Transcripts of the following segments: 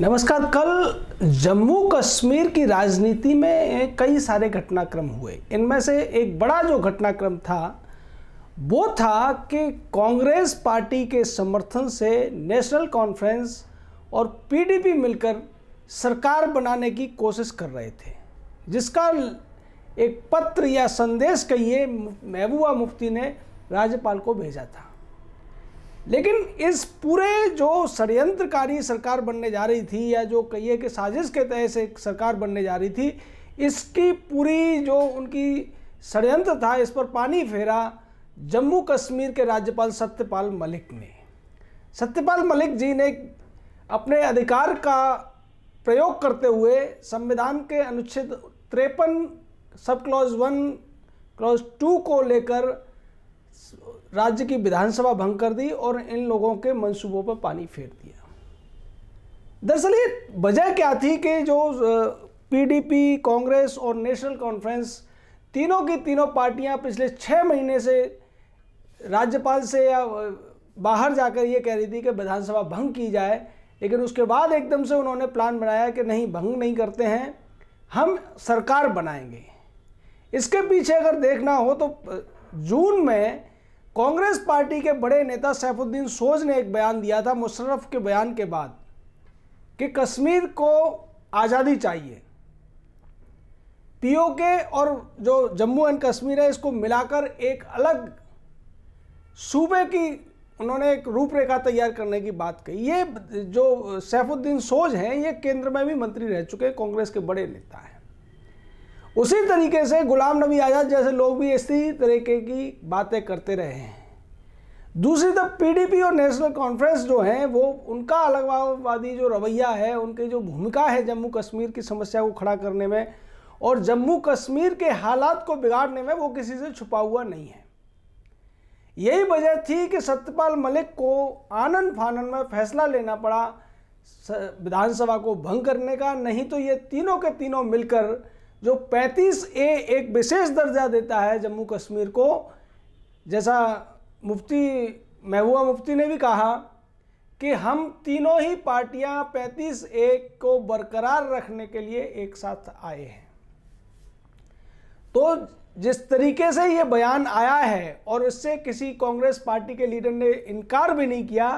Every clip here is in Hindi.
नमस्कार कल जम्मू कश्मीर की राजनीति में कई सारे घटनाक्रम हुए इनमें से एक बड़ा जो घटनाक्रम था वो था कि कांग्रेस पार्टी के समर्थन से नेशनल कॉन्फ्रेंस और पीडीपी मिलकर सरकार बनाने की कोशिश कर रहे थे जिसका एक पत्र या संदेश कहिए महबूबा मुफ्ती ने राज्यपाल को भेजा था लेकिन इस पूरे जो षडयंत्रकारी सरकार बनने जा रही थी या जो कहिए कि साजिश के तहत से सरकार बनने जा रही थी इसकी पूरी जो उनकी षडयंत्र था इस पर पानी फेरा जम्मू कश्मीर के राज्यपाल सत्यपाल मलिक ने सत्यपाल मलिक जी ने अपने अधिकार का प्रयोग करते हुए संविधान के अनुच्छेद त्रेपन sub clause one clause to को लेकर राज्य की विधानसभा भंग कर दी और इन लोगों के मंसूबों पर पानी फेर दिया दरअसल ये वजह क्या थी कि जो पीडीपी कांग्रेस और नेशनल कॉन्फ्रेंस तीनों की तीनों पार्टियां पिछले छः महीने से राज्यपाल से या बाहर जाकर ये कह रही थी कि विधानसभा भंग की जाए लेकिन उसके बाद एकदम से उन्होंने प्लान बनाया कि नहीं भंग नहीं करते हैं हम सरकार बनाएंगे इसके पीछे अगर देखना हो तो जून में कांग्रेस पार्टी के बड़े नेता सैफुद्दीन सोज ने एक बयान दिया था मुशर्रफ के बयान के बाद कि कश्मीर को आज़ादी चाहिए पीओके और जो जम्मू एंड कश्मीर है इसको मिलाकर एक अलग सूबे की उन्होंने एक रूपरेखा तैयार करने की बात कही ये जो सैफुद्दीन सोज हैं ये केंद्र में भी मंत्री रह चुके कांग्रेस के बड़े नेता हैं उसी तरीके से गुलाम नबी आज़ाद जैसे लोग भी इसी तरीके की बातें करते रहे हैं दूसरी तरफ पीडीपी और नेशनल कॉन्फ्रेंस जो हैं वो उनका अलगवादी जो रवैया है उनकी जो भूमिका है जम्मू कश्मीर की समस्या को खड़ा करने में और जम्मू कश्मीर के हालात को बिगाड़ने में वो किसी से छुपा हुआ नहीं है यही वजह थी कि सत्यपाल मलिक को आनंद फानन में फैसला लेना पड़ा विधानसभा को भंग करने का नहीं तो ये तीनों के तीनों मिलकर जो 35 ए एक विशेष दर्जा देता है जम्मू कश्मीर को जैसा मुफ्ती महबूबा मुफ्ती ने भी कहा कि हम तीनों ही पार्टियां 35 ए को बरकरार रखने के लिए एक साथ आए हैं तो जिस तरीके से ये बयान आया है और इससे किसी कांग्रेस पार्टी के लीडर ने इनकार भी नहीं किया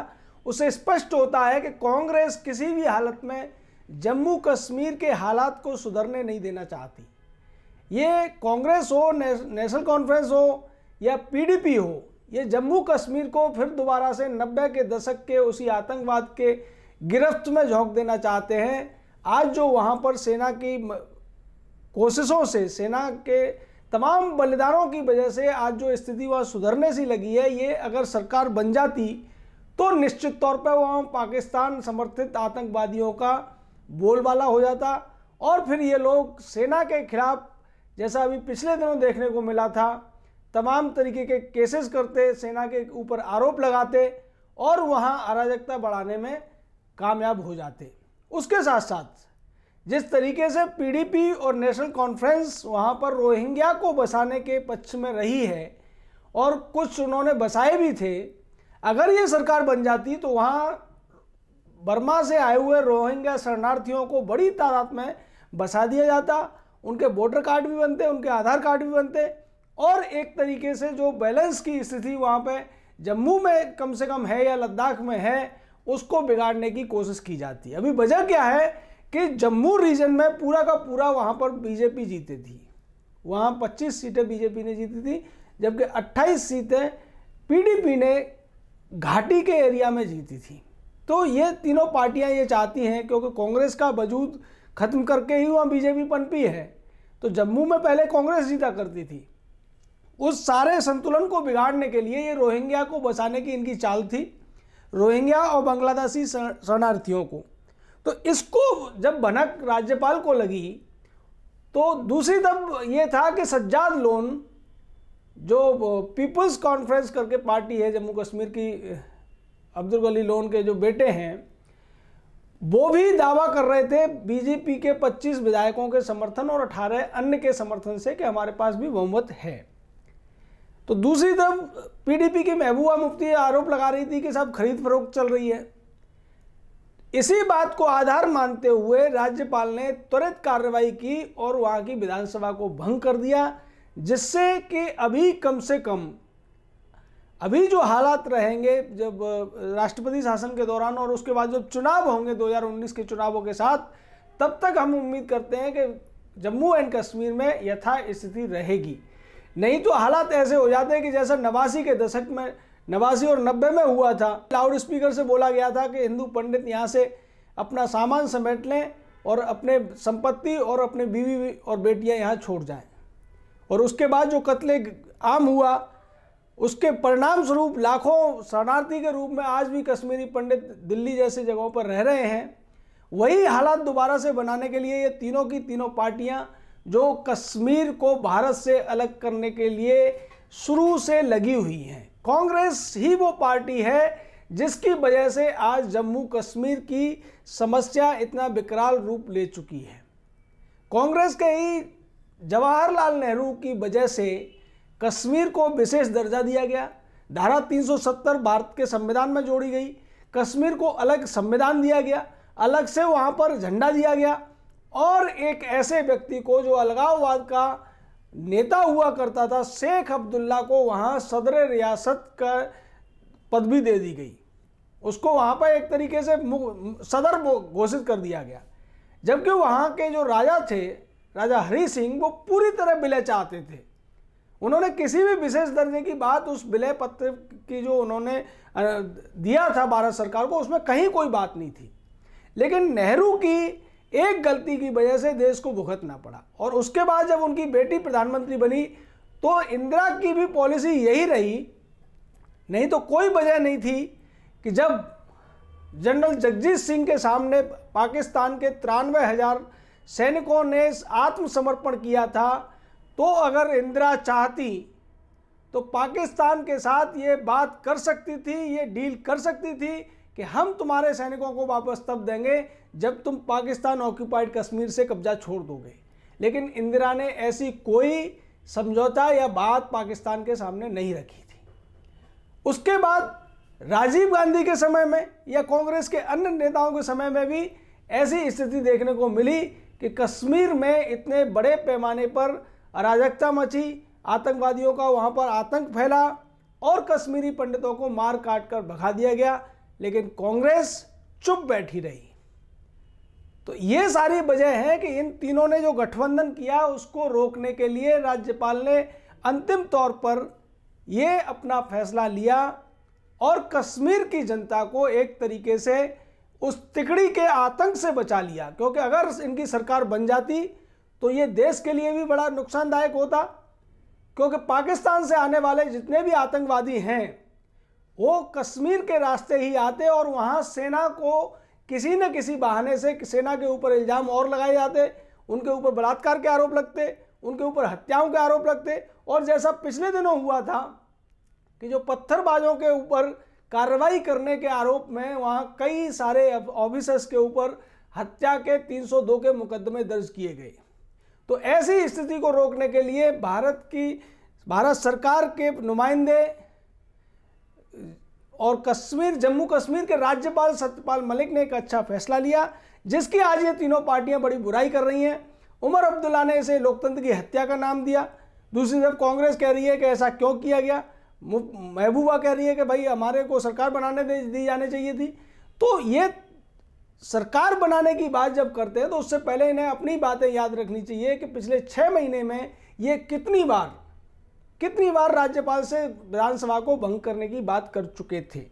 उसे स्पष्ट होता है कि कांग्रेस किसी भी हालत में जम्मू कश्मीर के हालात को सुधरने नहीं देना चाहती ये कांग्रेस हो नेशनल कॉन्फ्रेंस हो या पीडीपी हो ये जम्मू कश्मीर को फिर दोबारा से नब्बे के दशक के उसी आतंकवाद के गिरफ्त में झोंक देना चाहते हैं आज जो वहाँ पर सेना की कोशिशों से सेना के तमाम बलिदानों की वजह से आज जो स्थिति वह सुधरने सी लगी है ये अगर सरकार बन जाती तो निश्चित तौर पर वहाँ पाकिस्तान समर्थित आतंकवादियों का बोलबाला हो जाता और फिर ये लोग सेना के खिलाफ जैसा अभी पिछले दिनों देखने को मिला था तमाम तरीके के केसेस करते सेना के ऊपर आरोप लगाते और वहाँ अराजकता बढ़ाने में कामयाब हो जाते उसके साथ साथ जिस तरीके से पीडीपी और नेशनल कॉन्फ्रेंस वहाँ पर रोहिंग्या को बसाने के पक्ष में रही है और कुछ उन्होंने बसाए भी थे अगर ये सरकार बन जाती तो वहाँ बर्मा से आए हुए रोहिंग्या शरणार्थियों को बड़ी तादाद में बसा दिया जाता उनके वोटर कार्ड भी बनते उनके आधार कार्ड भी बनते और एक तरीके से जो बैलेंस की स्थिति वहाँ पर जम्मू में कम से कम है या लद्दाख में है उसको बिगाड़ने की कोशिश की जाती है अभी वजह क्या है कि जम्मू रीजन में पूरा का पूरा वहाँ पर बीजेपी जीती थी वहाँ 25 सीटें बीजेपी ने जीती थी जबकि 28 सीटें पीडीपी ने घाटी के एरिया में जीती थी तो ये तीनों पार्टियां ये चाहती हैं क्योंकि कांग्रेस का वजूद ख़त्म करके ही वहाँ बीजेपी पनपी है तो जम्मू में पहले कांग्रेस जीता करती थी उस सारे संतुलन को बिगाड़ने के लिए ये रोहिंग्या को बसाने की इनकी चाल थी रोहिंग्या और बांग्लादेशी शरणार्थियों को तो इसको जब भनक राज्यपाल को लगी तो दूसरी तरफ ये था कि सज्जाद लोन जो पीपल्स कॉन्फ्रेंस करके पार्टी है जम्मू कश्मीर की अब्दुल गली लोन के जो बेटे हैं वो भी दावा कर रहे थे बीजेपी के 25 विधायकों के समर्थन और 18 अन्य के समर्थन से कि हमारे पास भी बहुमत है तो दूसरी तरफ पीडीपी की महबूबा मुफ्ती आरोप लगा रही थी कि सब खरीद फरोख चल रही है इसी बात को आधार मानते हुए राज्यपाल ने त्वरित कार्रवाई की और वहां की विधानसभा को भंग कर दिया जिससे कि अभी कम से कम अभी जो हालात रहेंगे जब राष्ट्रपति शासन के दौरान और उसके बाद जब चुनाव होंगे 2019 के चुनावों के साथ तब तक हम उम्मीद करते हैं कि जम्मू एंड कश्मीर में यथा स्थिति रहेगी नहीं तो हालात ऐसे हो जाते हैं कि जैसा नवासी के दशक में नवासी और नब्बे में हुआ था लाउड स्पीकर से बोला गया था कि हिंदू पंडित यहाँ से अपना सामान समेट लें और अपने संपत्ति और अपने बीवी और बेटियाँ यहाँ छोड़ जाएं और उसके बाद जो कत्ले आम हुआ उसके परिणाम स्वरूप लाखों शरणार्थी के रूप में आज भी कश्मीरी पंडित दिल्ली जैसी जगहों पर रह रहे हैं वही हालात दोबारा से बनाने के लिए ये तीनों की तीनों पार्टियां जो कश्मीर को भारत से अलग करने के लिए शुरू से लगी हुई हैं कांग्रेस ही वो पार्टी है जिसकी वजह से आज जम्मू कश्मीर की समस्या इतना विकराल रूप ले चुकी है कांग्रेस के ही जवाहरलाल नेहरू की वजह से कश्मीर को विशेष दर्जा दिया गया धारा 370 भारत के संविधान में जोड़ी गई कश्मीर को अलग संविधान दिया गया अलग से वहाँ पर झंडा दिया गया और एक ऐसे व्यक्ति को जो अलगाववाद का नेता हुआ करता था शेख अब्दुल्ला को वहाँ सदर रियासत का पदवी दे दी गई उसको वहाँ पर एक तरीके से सदर घोषित कर दिया गया जबकि वहाँ के जो राजा थे राजा हरी सिंह वो पूरी तरह विलय चाहते थे उन्होंने किसी भी विशेष दर्जे की बात उस विलय पत्र की जो उन्होंने दिया था भारत सरकार को उसमें कहीं कोई बात नहीं थी लेकिन नेहरू की एक गलती की वजह से देश को भुगतना पड़ा और उसके बाद जब उनकी बेटी प्रधानमंत्री बनी तो इंदिरा की भी पॉलिसी यही रही नहीं तो कोई वजह नहीं थी कि जब जनरल जगजीत सिंह के सामने पाकिस्तान के तिरानवे हज़ार सैनिकों ने आत्मसमर्पण किया था तो अगर इंदिरा चाहती तो पाकिस्तान के साथ ये बात कर सकती थी ये डील कर सकती थी कि हम तुम्हारे सैनिकों को वापस तब देंगे जब तुम पाकिस्तान ऑक्यूपाइड कश्मीर से कब्जा छोड़ दोगे लेकिन इंदिरा ने ऐसी कोई समझौता या बात पाकिस्तान के सामने नहीं रखी थी उसके बाद राजीव गांधी के समय में या कांग्रेस के अन्य नेताओं के समय में भी ऐसी स्थिति देखने को मिली कि कश्मीर में इतने बड़े पैमाने पर अराजकता मची आतंकवादियों का वहाँ पर आतंक फैला और कश्मीरी पंडितों को मार काट कर भगा दिया गया लेकिन कांग्रेस चुप बैठी रही तो ये सारी वजह है कि इन तीनों ने जो गठबंधन किया उसको रोकने के लिए राज्यपाल ने अंतिम तौर पर ये अपना फैसला लिया और कश्मीर की जनता को एक तरीके से उस तिकड़ी के आतंक से बचा लिया क्योंकि अगर इनकी सरकार बन जाती तो ये देश के लिए भी बड़ा नुकसानदायक होता क्योंकि पाकिस्तान से आने वाले जितने भी आतंकवादी हैं वो कश्मीर के रास्ते ही आते और वहाँ सेना को किसी न किसी बहाने से सेना के ऊपर इल्ज़ाम और लगाए जाते उनके ऊपर बलात्कार के आरोप लगते उनके ऊपर हत्याओं के आरोप लगते और जैसा पिछले दिनों हुआ था कि जो पत्थरबाजों के ऊपर कार्रवाई करने के आरोप में वहाँ कई सारे ऑफिसर्स के ऊपर हत्या के 302 के मुकदमे दर्ज किए गए तो ऐसी स्थिति को रोकने के लिए भारत की भारत सरकार के नुमाइंदे और कश्मीर जम्मू कश्मीर के राज्यपाल सत्यपाल मलिक ने एक अच्छा फैसला लिया जिसकी आज ये तीनों पार्टियां बड़ी बुराई कर रही हैं उमर अब्दुल्ला ने इसे लोकतंत्र की हत्या का नाम दिया दूसरी तरफ कांग्रेस कह रही है कि ऐसा क्यों किया गया महबूबा कह रही है कि भाई हमारे को सरकार बनाने दी जानी चाहिए थी तो ये सरकार बनाने की बात जब करते हैं तो उससे पहले इन्हें अपनी बातें याद रखनी चाहिए कि पिछले छः महीने में ये कितनी बार कितनी बार राज्यपाल से विधानसभा को भंग करने की बात कर चुके थे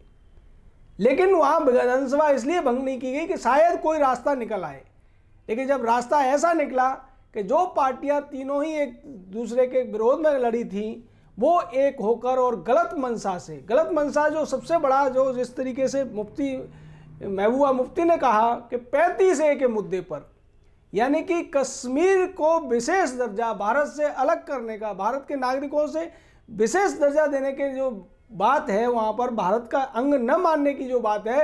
लेकिन वहाँ विधानसभा इसलिए भंग नहीं की गई कि शायद कोई रास्ता निकल आए लेकिन जब रास्ता ऐसा निकला कि जो पार्टियां तीनों ही एक दूसरे के विरोध में लड़ी थी वो एक होकर और गलत मनसा से गलत मनसा जो सबसे बड़ा जो जिस तरीके से मुफ्ती महबूबा मुफ्ती ने कहा कि पैंतीस ए के मुद्दे पर यानी कि कश्मीर को विशेष दर्जा भारत से अलग करने का भारत के नागरिकों से विशेष दर्जा देने के जो बात है वहाँ पर भारत का अंग न मानने की जो बात है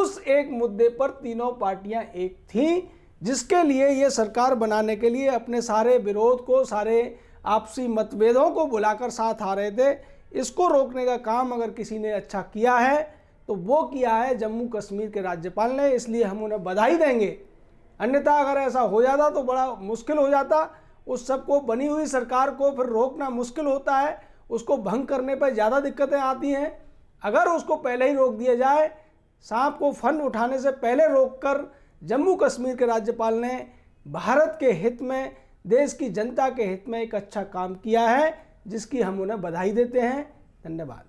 उस एक मुद्दे पर तीनों पार्टियाँ एक थीं जिसके लिए ये सरकार बनाने के लिए अपने सारे विरोध को सारे आपसी मतभेदों को बुलाकर साथ आ रहे थे इसको रोकने का काम अगर किसी ने अच्छा किया है तो वो किया है जम्मू कश्मीर के राज्यपाल ने इसलिए हम उन्हें बधाई देंगे अन्यथा अगर ऐसा हो जाता तो बड़ा मुश्किल हो जाता उस सबको बनी हुई सरकार को फिर रोकना मुश्किल होता है उसको भंग करने पर ज़्यादा दिक्कतें आती हैं अगर उसको पहले ही रोक दिया जाए सांप को फन उठाने से पहले रोककर जम्मू कश्मीर के राज्यपाल ने भारत के हित में देश की जनता के हित में एक अच्छा काम किया है जिसकी हम उन्हें बधाई देते हैं धन्यवाद